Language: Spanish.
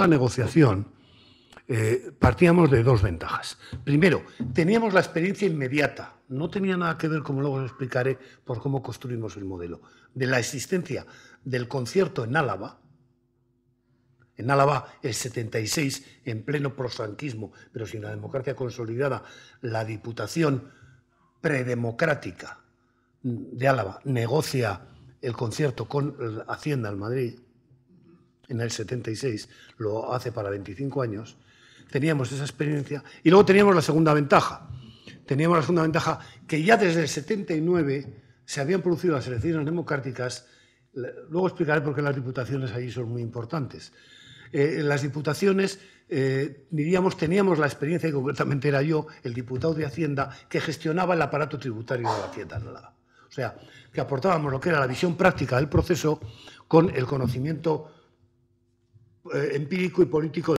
la negociación eh, partíamos de dos ventajas. Primero, teníamos la experiencia inmediata, no tenía nada que ver, como luego os explicaré, por cómo construimos el modelo, de la existencia del concierto en Álava, en Álava, el 76, en pleno prosanquismo, pero sin la democracia consolidada, la Diputación predemocrática de Álava negocia el concierto con Hacienda en Madrid, en el 76, lo hace para 25 años, teníamos esa experiencia y luego teníamos la segunda ventaja. Teníamos la segunda ventaja que ya desde el 79 se habían producido las elecciones democráticas. Luego explicaré por qué las diputaciones allí son muy importantes. Eh, las diputaciones, eh, diríamos, teníamos la experiencia, y concretamente era yo, el diputado de Hacienda, que gestionaba el aparato tributario de la Hacienda O sea, que aportábamos lo que era la visión práctica del proceso con el conocimiento eh, empírico y político